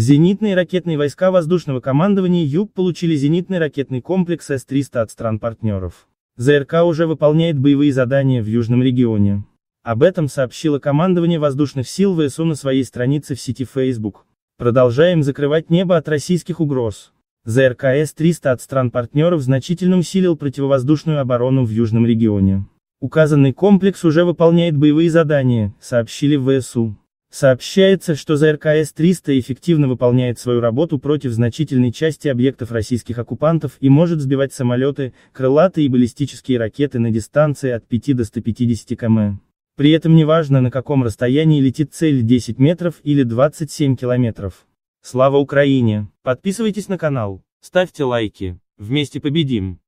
Зенитные ракетные войска воздушного командования Юг получили зенитный ракетный комплекс С-300 от стран-партнеров. ЗРК уже выполняет боевые задания в Южном регионе. Об этом сообщило командование воздушных сил ВСУ на своей странице в сети Facebook. Продолжаем закрывать небо от российских угроз. ЗРК С-300 от стран-партнеров значительно усилил противовоздушную оборону в Южном регионе. Указанный комплекс уже выполняет боевые задания, сообщили в ВСУ. Сообщается, что ЗРКС-300 эффективно выполняет свою работу против значительной части объектов российских оккупантов и может сбивать самолеты, крылатые и баллистические ракеты на дистанции от 5 до 150 км. При этом неважно на каком расстоянии летит цель 10 метров или 27 километров. Слава Украине! Подписывайтесь на канал, ставьте лайки, вместе победим!